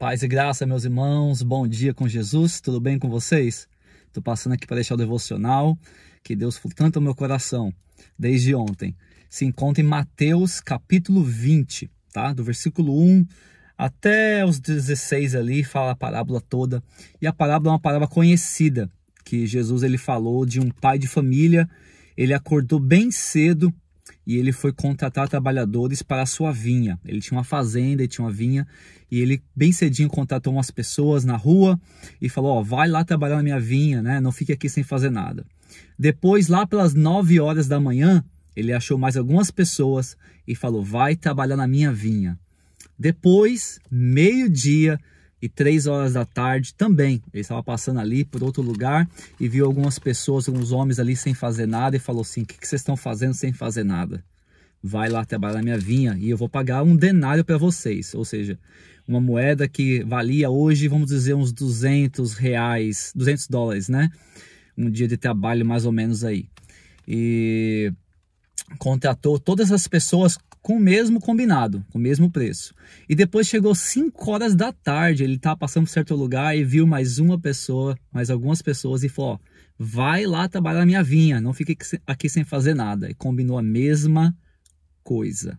Paz e graça, meus irmãos, bom dia com Jesus, tudo bem com vocês? Estou passando aqui para deixar o devocional que Deus falou tanto ao meu coração desde ontem. Se encontra em Mateus capítulo 20, tá? Do versículo 1 até os 16 ali, fala a parábola toda. E a parábola é uma parábola conhecida, que Jesus ele falou de um pai de família. Ele acordou bem cedo e ele foi contratar trabalhadores para a sua vinha. Ele tinha uma fazenda, ele tinha uma vinha, e ele bem cedinho contratou umas pessoas na rua e falou: Ó, oh, vai lá trabalhar na minha vinha, né? Não fique aqui sem fazer nada. Depois, lá pelas 9 horas da manhã, ele achou mais algumas pessoas e falou: vai trabalhar na minha vinha. Depois, meio-dia, e 3 horas da tarde também. Ele estava passando ali por outro lugar e viu algumas pessoas, alguns homens ali sem fazer nada e falou assim: O que, que vocês estão fazendo sem fazer nada? Vai lá trabalhar na minha vinha e eu vou pagar um denário para vocês. Ou seja, uma moeda que valia hoje, vamos dizer, uns 200 reais, 200 dólares, né? Um dia de trabalho mais ou menos aí. E contratou todas as pessoas com o mesmo combinado, com o mesmo preço. E depois chegou 5 horas da tarde, ele estava passando por certo lugar e viu mais uma pessoa, mais algumas pessoas e falou: ó, vai lá trabalhar na minha vinha, não fique aqui sem fazer nada. E combinou a mesma coisa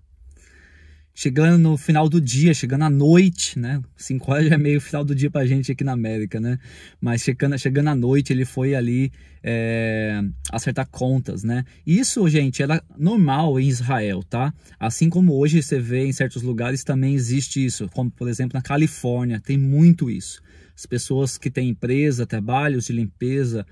chegando no final do dia, chegando à noite, né? 5 horas já é meio final do dia pra gente aqui na América, né? Mas chegando, chegando à noite, ele foi ali é, acertar contas, né? Isso, gente, era normal em Israel, tá? Assim como hoje você vê em certos lugares também existe isso, como por exemplo na Califórnia, tem muito isso. As pessoas que têm empresa, trabalhos de limpeza,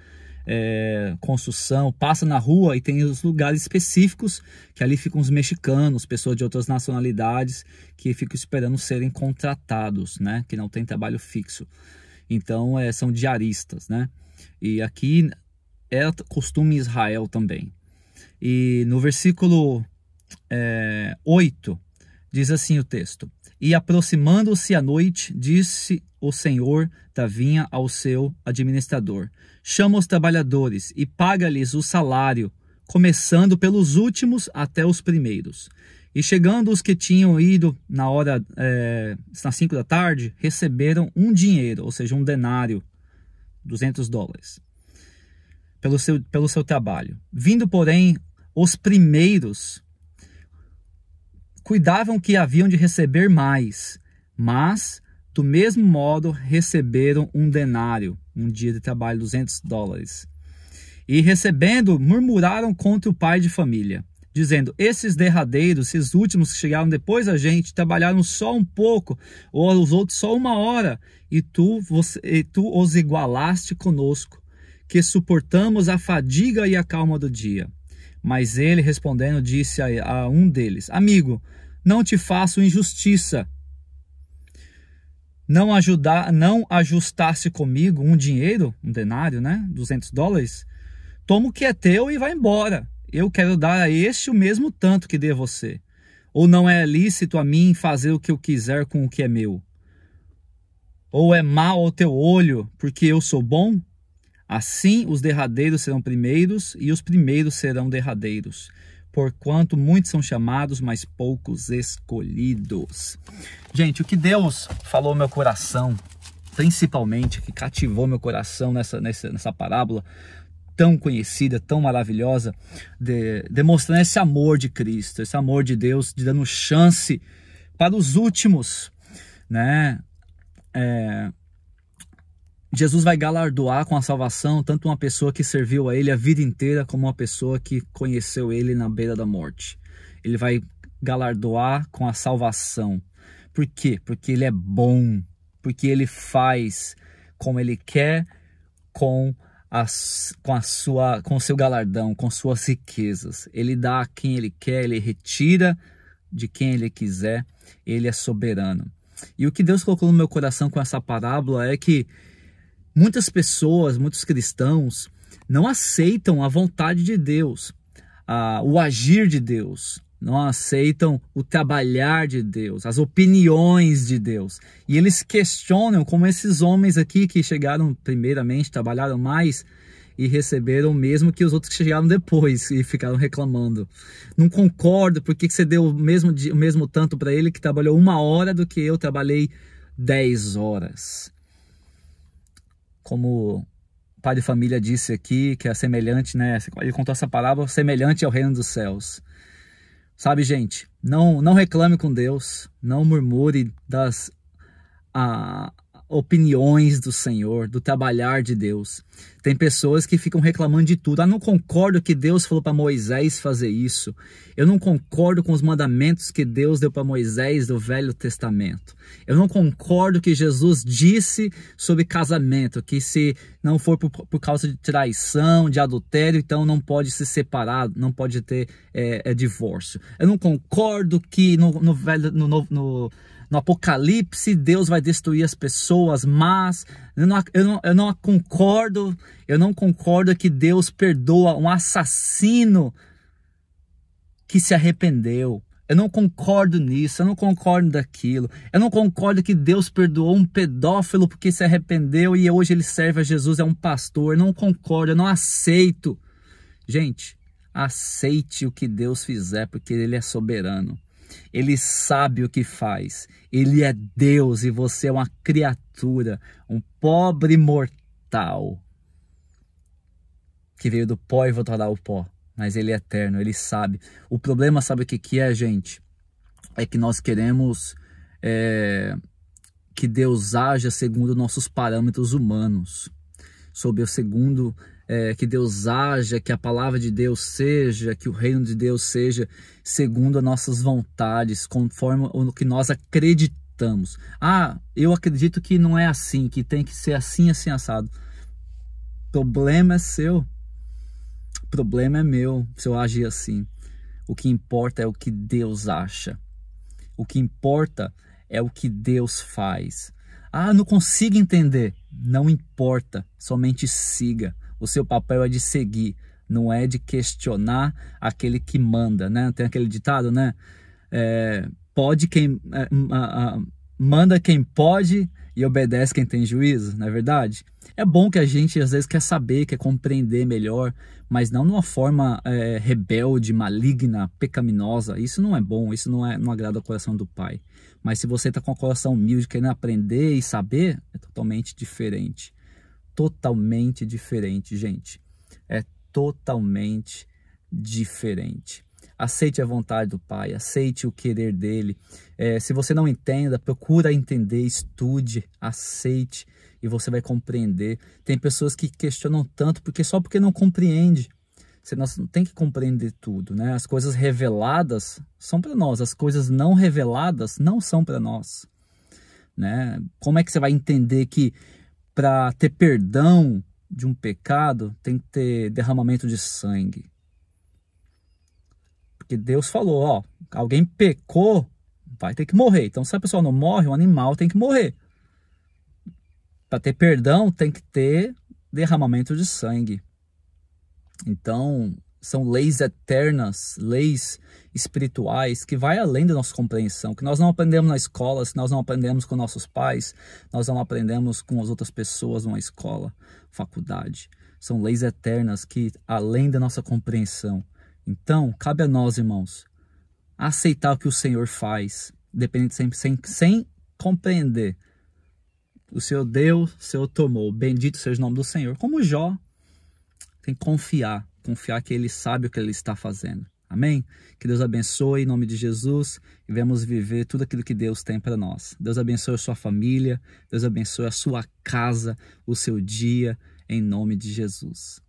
é, construção, passa na rua e tem os lugares específicos que ali ficam os mexicanos, pessoas de outras nacionalidades que ficam esperando serem contratados, né? Que não tem trabalho fixo. Então é, são diaristas, né? E aqui é costume em Israel também. E no versículo é, 8 Diz assim o texto: E aproximando-se à noite, disse o Senhor da vinha ao seu administrador: Chama os trabalhadores e paga-lhes o salário, começando pelos últimos até os primeiros. E chegando os que tinham ido na hora, é, eh, nas cinco da tarde, receberam um dinheiro, ou seja, um denário, 200 dólares, pelo seu, pelo seu trabalho. Vindo, porém, os primeiros cuidavam que haviam de receber mais, mas do mesmo modo receberam um denário, um dia de trabalho, 200 dólares. E recebendo, murmuraram contra o pai de família, dizendo: Esses derradeiros, esses últimos que chegaram depois da gente, trabalharam só um pouco, ou os outros só uma hora, e tu, você, e tu os igualaste conosco, que suportamos a fadiga e a calma do dia. Mas ele respondendo disse a, a um deles: Amigo, não te faço injustiça. Não ajudar, não ajustasse comigo um dinheiro, um denário, né, 200 dólares. Toma o que é teu e vai embora. Eu quero dar a este o mesmo tanto que dê a você. Ou não é lícito a mim fazer o que eu quiser com o que é meu? Ou é mal ao teu olho, porque eu sou bom? Assim os derradeiros serão primeiros e os primeiros serão derradeiros. Porquanto muitos são chamados, mas poucos escolhidos. Gente, o que Deus falou ao meu coração, principalmente, que cativou meu coração nessa, nessa, nessa parábola, tão conhecida, tão maravilhosa, de, demonstrando esse amor de Cristo, esse amor de Deus, de dando chance para os últimos, né? É, Jesus vai galardoar com a salvação tanto uma pessoa que serviu a ele a vida inteira como uma pessoa que conheceu ele na beira da morte. Ele vai galardoar com a salvação. Por quê? Porque ele é bom, porque ele faz como ele quer com a, com a sua com seu galardão, com suas riquezas. Ele dá a quem ele quer, ele retira de quem ele quiser. Ele é soberano. E o que Deus colocou no meu coração com essa parábola é que Muitas pessoas, muitos cristãos, não aceitam a vontade de Deus, a, o agir de Deus, não aceitam o trabalhar de Deus, as opiniões de Deus. E eles questionam, como esses homens aqui que chegaram primeiramente, trabalharam mais e receberam mesmo que os outros que chegaram depois e ficaram reclamando. Não concordo, por que você deu o mesmo, o mesmo tanto para ele que trabalhou uma hora do que eu trabalhei dez horas? como o pai de família disse aqui, que é semelhante, né? Ele contou essa palavra, semelhante ao reino dos céus. Sabe, gente, não, não reclame com Deus, não murmure das a, opiniões do Senhor, do trabalhar de Deus. Tem pessoas que ficam reclamando de tudo. Ah, não concordo que Deus falou para Moisés fazer isso. Eu não concordo com os mandamentos que Deus deu para Moisés do Velho Testamento. Eu não concordo que Jesus disse sobre casamento, que se não for por, por causa de traição, de adultério, então não pode se separar, não pode ter é, é divórcio. Eu não concordo que no, no, velho, no, no, no no Apocalipse Deus vai destruir as pessoas, mas eu não, eu não, eu não concordo, eu não concordo que Deus perdoa um assassino que se arrependeu. Eu não concordo nisso, eu não concordo daquilo. Eu não concordo que Deus perdoou um pedófilo porque se arrependeu e hoje ele serve a Jesus, é um pastor. Eu não concordo, eu não aceito. Gente, aceite o que Deus fizer, porque ele é soberano. Ele sabe o que faz. Ele é Deus e você é uma criatura, um pobre mortal que veio do pó e voltará ao pó. Mas ele é eterno, ele sabe. O problema, sabe o que, que é, gente? É que nós queremos é, que Deus haja segundo nossos parâmetros humanos, sob o segundo é, que Deus haja, que a palavra de Deus seja, que o reino de Deus seja segundo as nossas vontades, conforme o que nós acreditamos. Ah, eu acredito que não é assim, que tem que ser assim, assim, assado. Problema é seu, problema é meu se eu agir assim. O que importa é o que Deus acha. O que importa é o que Deus faz. Ah, não consigo entender. Não importa, somente siga o seu papel é de seguir, não é de questionar aquele que manda, né? Tem aquele ditado, né? É, pode quem é, a, a, manda quem pode e obedece quem tem juízo, não é verdade? É bom que a gente às vezes quer saber, quer compreender melhor, mas não numa forma é, rebelde, maligna, pecaminosa. Isso não é bom, isso não, é, não agrada ao coração do Pai. Mas se você está com o coração humilde, querendo aprender e saber, é totalmente diferente totalmente diferente, gente. É totalmente diferente. Aceite a vontade do Pai, aceite o querer dele. É, se você não entenda, procura entender, estude, aceite e você vai compreender. Tem pessoas que questionam tanto porque só porque não compreende. Você, nós não tem que compreender tudo, né? As coisas reveladas são para nós, as coisas não reveladas não são para nós, né? Como é que você vai entender que para ter perdão de um pecado, tem que ter derramamento de sangue. Porque Deus falou, ó, alguém pecou, vai ter que morrer. Então, se a pessoa não morre, o animal tem que morrer. Para ter perdão, tem que ter derramamento de sangue. Então, são leis eternas, leis espirituais que vai além da nossa compreensão, que nós não aprendemos na escola, se nós não aprendemos com nossos pais, nós não aprendemos com as outras pessoas numa escola, faculdade. São leis eternas que além da nossa compreensão. Então, cabe a nós, irmãos, aceitar o que o Senhor faz, dependente sempre sem, sem compreender. O Senhor deu, o Senhor tomou. Bendito seja o nome do Senhor. Como Jó, tem que confiar confiar que Ele sabe o que Ele está fazendo. Amém? Que Deus abençoe em nome de Jesus e vamos viver tudo aquilo que Deus tem para nós. Deus abençoe a sua família, Deus abençoe a sua casa, o seu dia, em nome de Jesus.